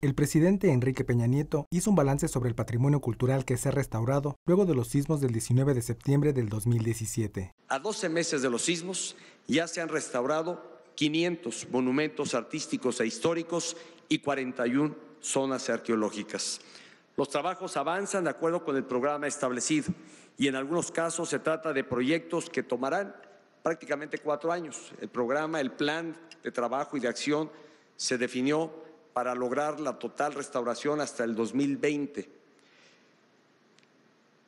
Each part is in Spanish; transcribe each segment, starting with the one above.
El presidente Enrique Peña Nieto hizo un balance sobre el patrimonio cultural que se ha restaurado luego de los sismos del 19 de septiembre del 2017. A 12 meses de los sismos ya se han restaurado 500 monumentos artísticos e históricos y 41 zonas arqueológicas. Los trabajos avanzan de acuerdo con el programa establecido y en algunos casos se trata de proyectos que tomarán prácticamente cuatro años. El programa, el plan de trabajo y de acción se definió para lograr la total restauración hasta el 2020.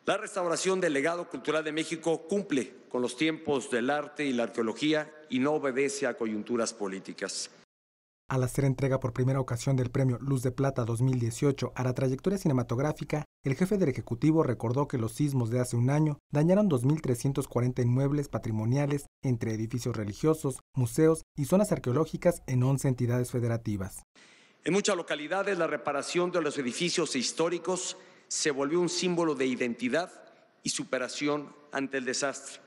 La restauración del legado cultural de México cumple con los tiempos del arte y la arqueología y no obedece a coyunturas políticas. Al hacer entrega por primera ocasión del premio Luz de Plata 2018 a la trayectoria cinematográfica, el jefe del Ejecutivo recordó que los sismos de hace un año dañaron 2.340 inmuebles patrimoniales entre edificios religiosos, museos y zonas arqueológicas en 11 entidades federativas. En muchas localidades la reparación de los edificios históricos se volvió un símbolo de identidad y superación ante el desastre.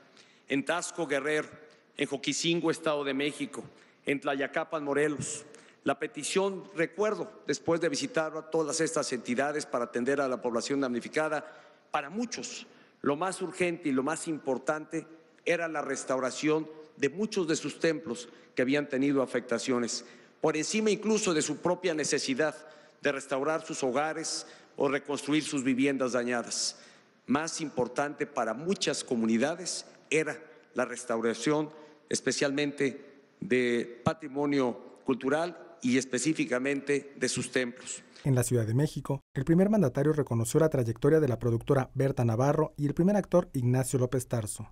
En Tasco, Guerrero, en Joquisingo, Estado de México, en Tlayacapan, Morelos. La petición, recuerdo, después de visitar a todas estas entidades para atender a la población damnificada, para muchos lo más urgente y lo más importante era la restauración de muchos de sus templos que habían tenido afectaciones por encima incluso de su propia necesidad de restaurar sus hogares o reconstruir sus viviendas dañadas. Más importante para muchas comunidades era la restauración especialmente de patrimonio cultural y específicamente de sus templos. En la Ciudad de México, el primer mandatario reconoció la trayectoria de la productora Berta Navarro y el primer actor Ignacio López Tarso.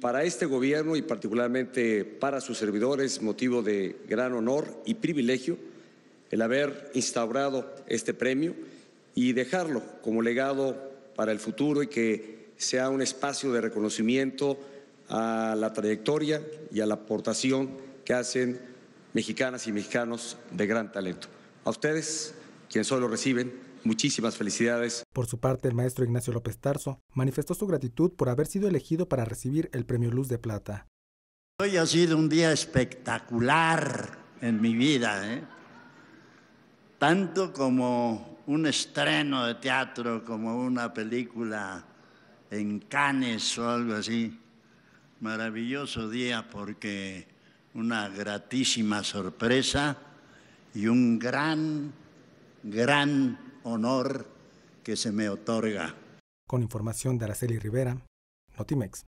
Para este gobierno y particularmente para sus servidores, motivo de gran honor y privilegio el haber instaurado este premio y dejarlo como legado para el futuro y que sea un espacio de reconocimiento a la trayectoria y a la aportación que hacen mexicanas y mexicanos de gran talento. A ustedes, quienes solo reciben, Muchísimas felicidades. Por su parte, el maestro Ignacio López Tarso manifestó su gratitud por haber sido elegido para recibir el Premio Luz de Plata. Hoy ha sido un día espectacular en mi vida, ¿eh? tanto como un estreno de teatro, como una película en Cannes o algo así. Maravilloso día porque una gratísima sorpresa y un gran, gran honor que se me otorga. Con información de Araceli Rivera, Notimex.